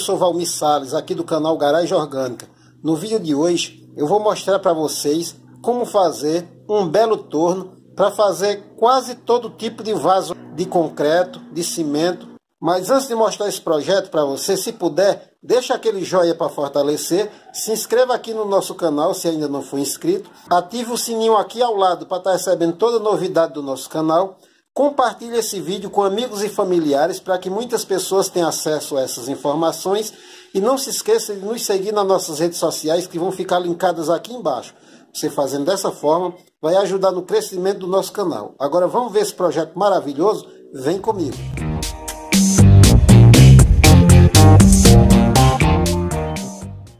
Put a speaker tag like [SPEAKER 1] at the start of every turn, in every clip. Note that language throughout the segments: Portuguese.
[SPEAKER 1] Eu sou Valmir Sales, aqui do canal Garagem Orgânica. No vídeo de hoje eu vou mostrar para vocês como fazer um belo torno para fazer quase todo tipo de vaso de concreto, de cimento. Mas antes de mostrar esse projeto para você, se puder, deixa aquele joinha para fortalecer, se inscreva aqui no nosso canal se ainda não for inscrito, ative o sininho aqui ao lado para estar tá recebendo toda novidade do nosso canal Compartilhe esse vídeo com amigos e familiares para que muitas pessoas tenham acesso a essas informações e não se esqueça de nos seguir nas nossas redes sociais que vão ficar linkadas aqui embaixo. Você fazendo dessa forma vai ajudar no crescimento do nosso canal. Agora vamos ver esse projeto maravilhoso? Vem comigo!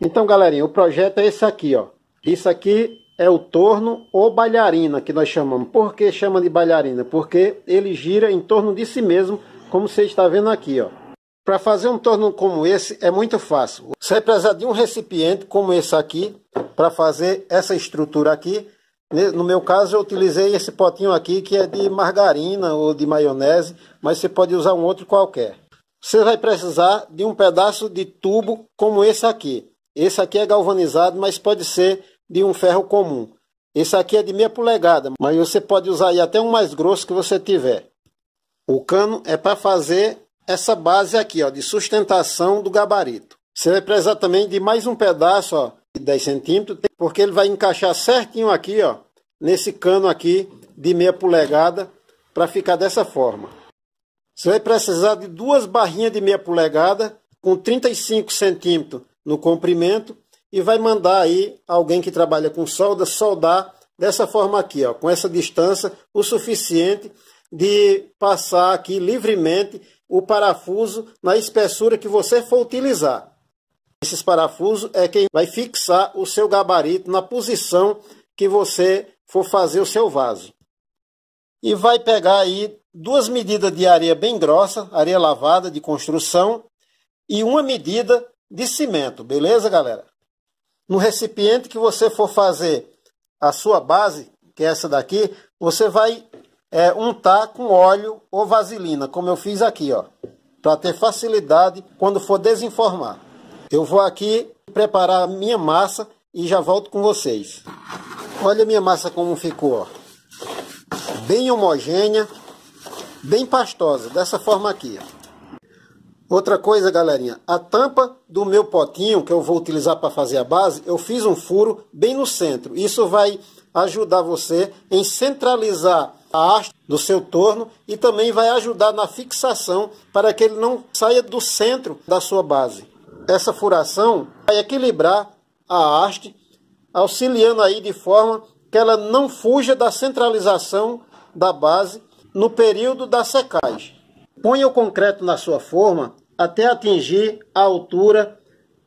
[SPEAKER 1] Então, galerinha, o projeto é esse aqui, ó. Isso aqui é o torno ou bailarina, que nós chamamos. Por que chama de bailarina? Porque ele gira em torno de si mesmo, como você está vendo aqui. Para fazer um torno como esse é muito fácil. Você vai precisar de um recipiente como esse aqui, para fazer essa estrutura aqui. No meu caso, eu utilizei esse potinho aqui, que é de margarina ou de maionese, mas você pode usar um outro qualquer. Você vai precisar de um pedaço de tubo como esse aqui. Esse aqui é galvanizado, mas pode ser de um ferro comum. Esse aqui é de meia polegada, mas você pode usar até um mais grosso que você tiver. O cano é para fazer essa base aqui, ó, de sustentação do gabarito. Você vai precisar também de mais um pedaço, ó, de 10 centímetros, porque ele vai encaixar certinho aqui, ó, nesse cano aqui de meia polegada, para ficar dessa forma. Você vai precisar de duas barrinhas de meia polegada, com 35 centímetros no comprimento e vai mandar aí alguém que trabalha com solda soldar dessa forma aqui, ó, com essa distância o suficiente de passar aqui livremente o parafuso na espessura que você for utilizar. Esses parafusos é quem vai fixar o seu gabarito na posição que você for fazer o seu vaso. E vai pegar aí duas medidas de areia bem grossa, areia lavada de construção, e uma medida de cimento, beleza, galera? No recipiente que você for fazer a sua base, que é essa daqui, você vai é, untar com óleo ou vaselina, como eu fiz aqui, ó, para ter facilidade quando for desenformar. Eu vou aqui preparar a minha massa e já volto com vocês. Olha a minha massa como ficou, ó. Bem homogênea, bem pastosa, dessa forma aqui, ó. Outra coisa, galerinha, a tampa do meu potinho que eu vou utilizar para fazer a base, eu fiz um furo bem no centro. Isso vai ajudar você em centralizar a haste do seu torno e também vai ajudar na fixação para que ele não saia do centro da sua base. Essa furação vai equilibrar a haste, auxiliando aí de forma que ela não fuja da centralização da base no período da secagem. Ponha o concreto na sua forma até atingir a altura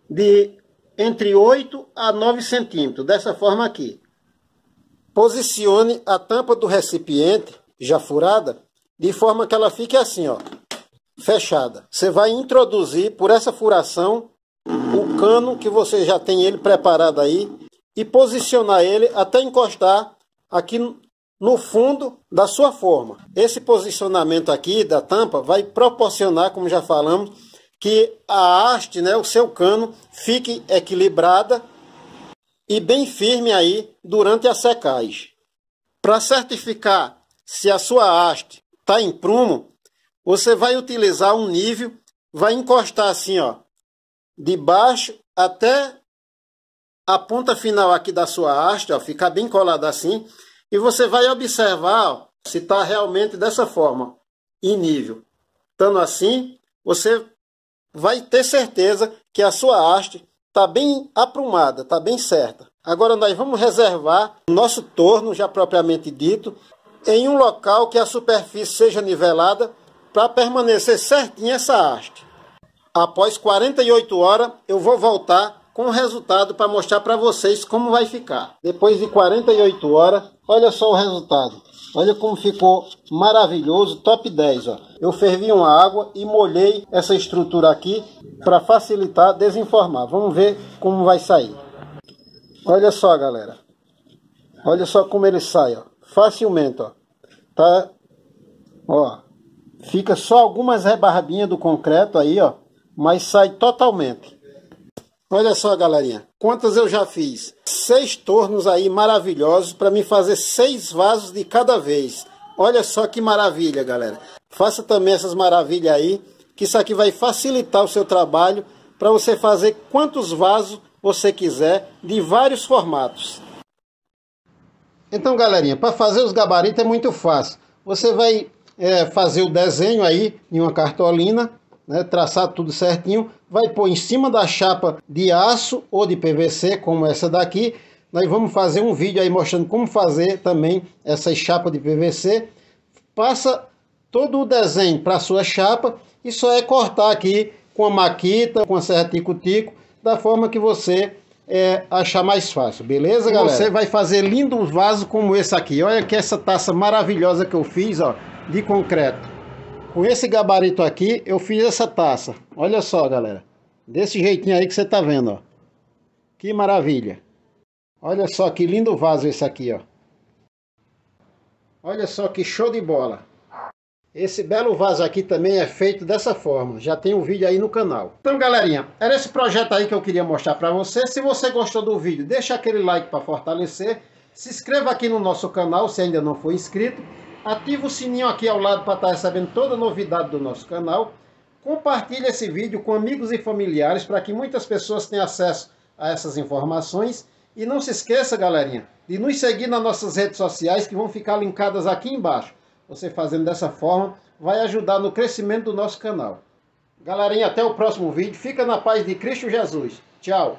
[SPEAKER 1] de entre 8 a 9 centímetros, dessa forma aqui. Posicione a tampa do recipiente, já furada, de forma que ela fique assim, ó, fechada. Você vai introduzir por essa furação o cano que você já tem ele preparado aí e posicionar ele até encostar aqui no fundo da sua forma. Esse posicionamento aqui da tampa vai proporcionar, como já falamos, que a haste, né, o seu cano, fique equilibrada e bem firme aí durante a secagem. Para certificar se a sua haste está em prumo, você vai utilizar um nível, vai encostar assim, ó, de baixo até a ponta final aqui da sua haste, ó, ficar bem colada assim, e você vai observar se está realmente dessa forma, em nível. Estando assim, você vai ter certeza que a sua haste está bem aprumada, está bem certa. Agora nós vamos reservar nosso torno, já propriamente dito, em um local que a superfície seja nivelada para permanecer certinha essa haste. Após 48 horas, eu vou voltar com o resultado para mostrar para vocês como vai ficar. Depois de 48 horas, olha só o resultado. Olha como ficou maravilhoso, top 10. Ó. Eu fervi uma água e molhei essa estrutura aqui para facilitar desenformar. Vamos ver como vai sair. Olha só, galera. Olha só como ele sai, ó. Facilmente, ó. Tá, ó. Fica só algumas rebarbinhas do concreto aí, ó. Mas sai totalmente. Olha só, galerinha. Quantas eu já fiz? Seis tornos aí maravilhosos para me fazer seis vasos de cada vez. Olha só que maravilha, galera. Faça também essas maravilhas aí, que isso aqui vai facilitar o seu trabalho para você fazer quantos vasos você quiser de vários formatos. Então, galerinha, para fazer os gabaritos é muito fácil. Você vai é, fazer o desenho aí em uma cartolina, né, traçar tudo certinho, vai pôr em cima da chapa de aço ou de PVC, como essa daqui. Nós vamos fazer um vídeo aí mostrando como fazer também essa chapa de PVC. Passa todo o desenho para a sua chapa e só é cortar aqui com a maquita, com a serra tico-tico, da forma que você é, achar mais fácil, beleza, galera? Você vai fazer lindo um vaso como esse aqui. Olha que essa taça maravilhosa que eu fiz, ó, de concreto com esse gabarito aqui, eu fiz essa taça. Olha só, galera. Desse jeitinho aí que você tá vendo, ó. Que maravilha. Olha só que lindo vaso esse aqui, ó. Olha só que show de bola. Esse belo vaso aqui também é feito dessa forma. Já tem um vídeo aí no canal. Então, galerinha, era esse projeto aí que eu queria mostrar para você. Se você gostou do vídeo, deixa aquele like para fortalecer. Se inscreva aqui no nosso canal se ainda não for inscrito ativa o sininho aqui ao lado para estar tá recebendo toda novidade do nosso canal. Compartilhe esse vídeo com amigos e familiares para que muitas pessoas tenham acesso a essas informações. E não se esqueça, galerinha, de nos seguir nas nossas redes sociais que vão ficar linkadas aqui embaixo. Você fazendo dessa forma vai ajudar no crescimento do nosso canal. Galerinha, até o próximo vídeo. Fica na paz de Cristo Jesus. Tchau.